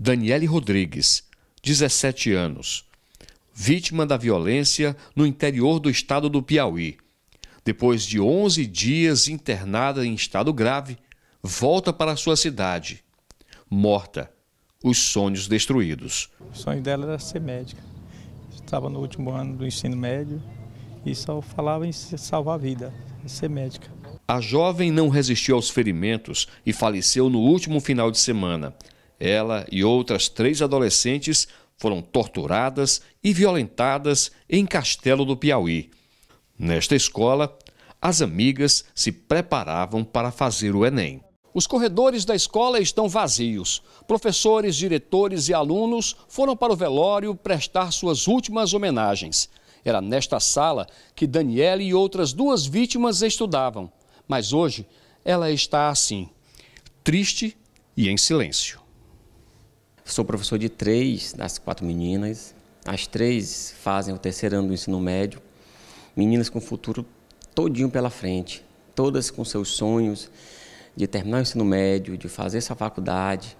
Daniele Rodrigues, 17 anos, vítima da violência no interior do estado do Piauí. Depois de 11 dias internada em estado grave, volta para sua cidade. Morta, os sonhos destruídos. O sonho dela era ser médica. Estava no último ano do ensino médio e só falava em salvar a vida, em ser médica. A jovem não resistiu aos ferimentos e faleceu no último final de semana. Ela e outras três adolescentes foram torturadas e violentadas em Castelo do Piauí. Nesta escola, as amigas se preparavam para fazer o Enem. Os corredores da escola estão vazios. Professores, diretores e alunos foram para o velório prestar suas últimas homenagens. Era nesta sala que Daniela e outras duas vítimas estudavam. Mas hoje ela está assim, triste e em silêncio. Sou professor de três das quatro meninas. As três fazem o terceiro ano do ensino médio. Meninas com futuro todinho pela frente, todas com seus sonhos de terminar o ensino médio, de fazer essa faculdade.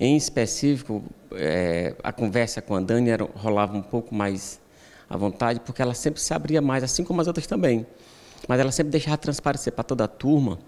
Em específico, é, a conversa com a Dani era, rolava um pouco mais à vontade, porque ela sempre se abria mais, assim como as outras também. Mas ela sempre deixava transparecer para toda a turma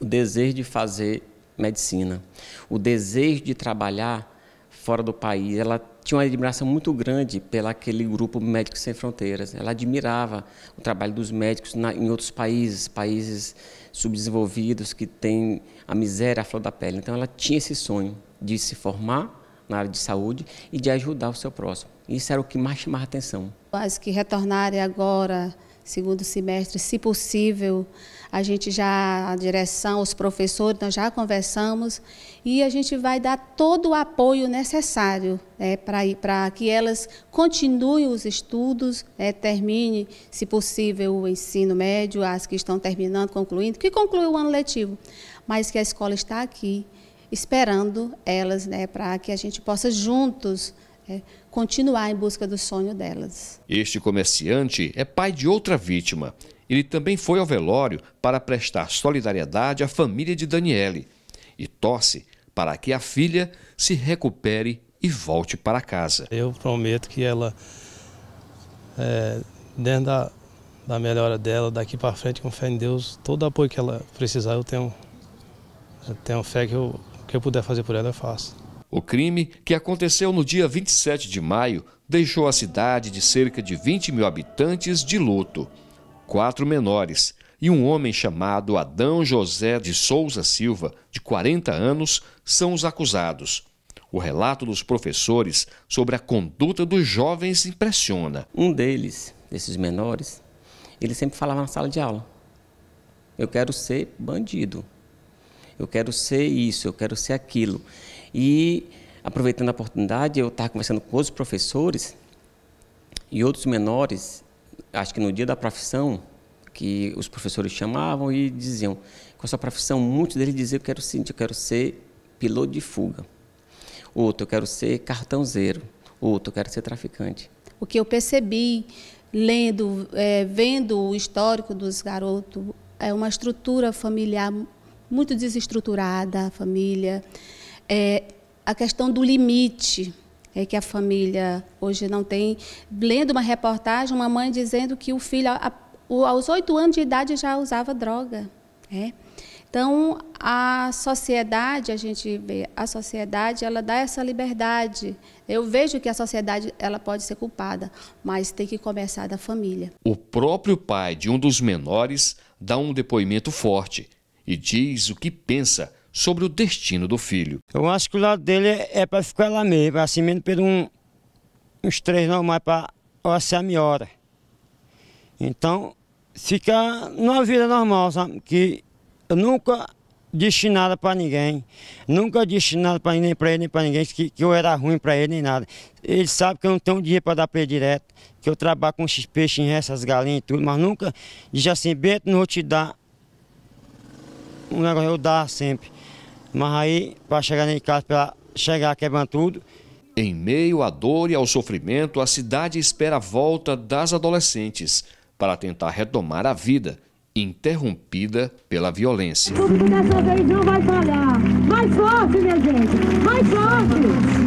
o desejo de fazer medicina. O desejo de trabalhar fora do país, ela tinha uma admiração muito grande pela aquele grupo Médicos Sem Fronteiras. Ela admirava o trabalho dos médicos na, em outros países, países subdesenvolvidos que têm a miséria à flor da pele. Então ela tinha esse sonho de se formar na área de saúde e de ajudar o seu próximo. Isso era o que mais chamava atenção. As que retornarem agora segundo semestre, se possível. A gente já, a direção, os professores, nós já conversamos e a gente vai dar todo o apoio necessário né, para que elas continuem os estudos, né, termine, se possível, o ensino médio, as que estão terminando, concluindo, que conclui o ano letivo, mas que a escola está aqui esperando elas né, para que a gente possa juntos é, continuar em busca do sonho delas. Este comerciante é pai de outra vítima. Ele também foi ao velório para prestar solidariedade à família de Daniele e torce para que a filha se recupere e volte para casa. Eu prometo que ela, é, dentro da, da melhora dela, daqui para frente, com fé em Deus, todo apoio que ela precisar, eu tenho, eu tenho fé que o que eu puder fazer por ela, eu faço. O crime, que aconteceu no dia 27 de maio, deixou a cidade de cerca de 20 mil habitantes de luto. Quatro menores e um homem chamado Adão José de Souza Silva, de 40 anos, são os acusados. O relato dos professores sobre a conduta dos jovens impressiona. Um deles, desses menores, ele sempre falava na sala de aula: Eu quero ser bandido eu quero ser isso, eu quero ser aquilo. E aproveitando a oportunidade, eu estava conversando com outros professores e outros menores, acho que no dia da profissão, que os professores chamavam e diziam, com a sua profissão, muitos deles diziam, eu quero o eu quero ser piloto de fuga. Outro, eu quero ser cartãozeiro. Outro, eu quero ser traficante. O que eu percebi lendo, é, vendo o histórico dos garotos, é uma estrutura familiar muito desestruturada a família. É, a questão do limite é que a família hoje não tem. Lendo uma reportagem, uma mãe dizendo que o filho, a, o, aos oito anos de idade, já usava droga. É. Então, a sociedade, a gente vê, a sociedade, ela dá essa liberdade. Eu vejo que a sociedade, ela pode ser culpada, mas tem que começar da família. O próprio pai de um dos menores dá um depoimento forte e diz o que pensa sobre o destino do filho. Eu acho que o lado dele é, é para ficar lá mesmo, assim mesmo por um, uns três não mais para a hora. Então fica numa vida normal, sabe? Que eu nunca disse nada para ninguém, nunca disse nada para para ele nem para ninguém, que, que eu era ruim para ele nem nada. Ele sabe que eu não tenho dinheiro para dar para ele direto, que eu trabalho com esses peixes, essas galinhas e tudo, mas nunca disse assim, Beto, não vou te dar o negócio é eu dar sempre. Mas aí, para chegar em casa, para chegar quebrando tudo. Em meio à dor e ao sofrimento, a cidade espera a volta das adolescentes para tentar retomar a vida interrompida pela violência. Porque dessa vez não vai falhar. Mais forte, minha gente. Mais forte.